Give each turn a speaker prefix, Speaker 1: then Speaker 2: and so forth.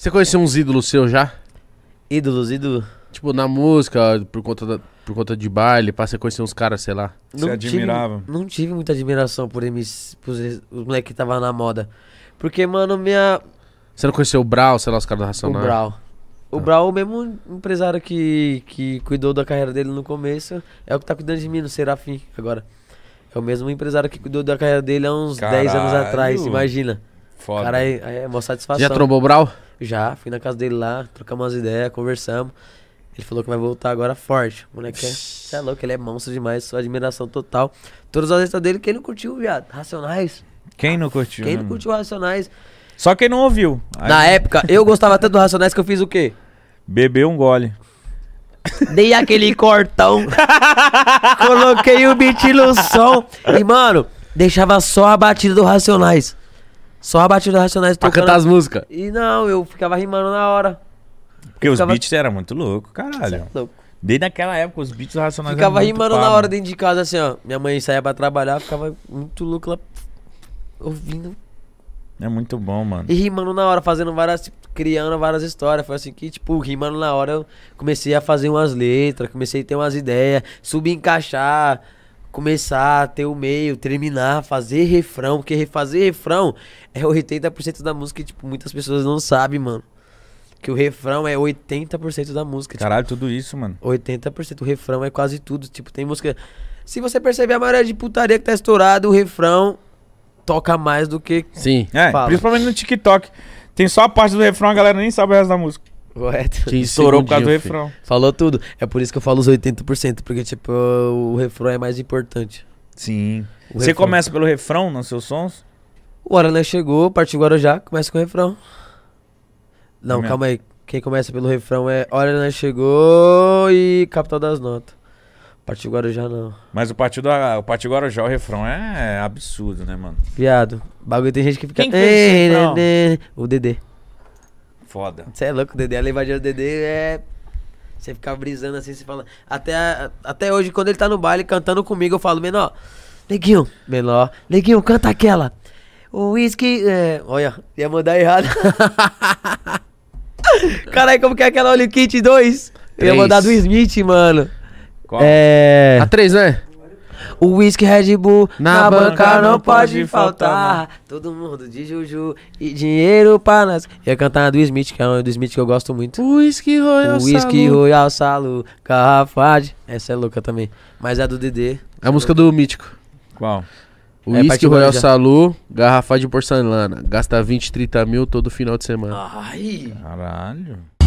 Speaker 1: Você conheceu uns ídolos seus já? Ídolos, ídolos? Tipo, na música, por conta, da, por conta de baile, pra você conhecer uns caras, sei lá. Não você admirava? Tive, não tive muita admiração por eles, os moleques que tava na moda. Porque, mano, minha. Você não conheceu o Brau, sei lá, os caras da Racional? O Brau. O ah. Brau, o mesmo empresário que, que cuidou da carreira dele no começo, é o que tá cuidando de mim no Serafim agora. É o mesmo empresário que cuidou da carreira dele há uns Caralho. 10 anos atrás, imagina. Foda. Cara, é, é uma satisfação. Já trombou o Brau? Já, fui na casa dele lá, trocamos umas ideias, conversamos. Ele falou que vai voltar agora forte. O moleque é, é louco, ele é monstro demais, sua admiração total. Todas as letras dele, quem não curtiu, viado? Racionais. Quem não curtiu? Quem né, não curtiu Racionais? Só quem não ouviu. Aí... Na época, eu gostava tanto do Racionais que eu fiz o quê? bebeu um gole. Dei aquele cortão. coloquei o beat no som. E, mano, deixava só a batida do Racionais. Só a batida Racionais pra tocando. cantar as músicas. E não, eu ficava rimando na hora. Porque eu os ficava... beats eram muito loucos, caralho. É louco. Desde aquela época, os beats racionais Ficava rimando pá, na hora dentro de casa, assim, ó. Minha mãe saía pra trabalhar, ficava muito louco lá ouvindo. É muito bom, mano. E rimando na hora, fazendo várias. criando várias histórias. Foi assim que, tipo, rimando na hora, eu comecei a fazer umas letras, comecei a ter umas ideias, subencaixar. encaixar começar, ter o meio, terminar, fazer refrão, porque refazer refrão é 80% da música e, tipo, muitas pessoas não sabem, mano. Que o refrão é 80% da música. Tipo, Caralho, tipo, tudo isso, mano. 80%. O refrão é quase tudo. Tipo, tem música. Se você perceber, a maioria de putaria que tá estourada, o refrão toca mais do que. Sim. É, principalmente no TikTok. Tem só a parte do refrão, a galera nem sabe o resto da música. Correto. Que estourou por causa do refrão. Filho. Falou tudo. É por isso que eu falo os 80%, porque, tipo, o refrão é mais importante. Sim. O Você refrão. começa pelo refrão nos seus sons? O não chegou, partiu Guarujá, começa com o refrão. Não, calma aí. Quem começa pelo refrão é não chegou e Capital das Notas. Partiu Guarujá não. Mas o Partido, o partido Guarujá, o refrão é absurdo, né, mano? Viado. Bagulho tem gente que fica. Quem fez o, o Dedê. Foda. Você é louco, Dedê. a levadinha do Dedê é. Você ficar brisando assim, você fala. Até, até hoje, quando ele tá no baile cantando comigo, eu falo, menor, Neguinho, menor, Neguinho, canta aquela. O uísque. É... Olha, ia mandar errado. Caralho, como que é aquela Olho Kit 2? Eu ia mandar do Smith, mano. Qual? É. A 3, né? O whisky Red Bull na, na banca, banca, não pode faltar. Todo mundo de Juju e dinheiro para nós. Ia cantar do Smith, que é um do Smith que eu gosto muito. O whisky Royal o whisky Salu. Royal Salu, garrafa de... Essa é louca também. Mas é do Dedê. É a música do Mítico. Qual? O é, Royal Salu, garrafa de porcelana. Gasta 20, 30 mil todo final de semana. Ai! Caralho.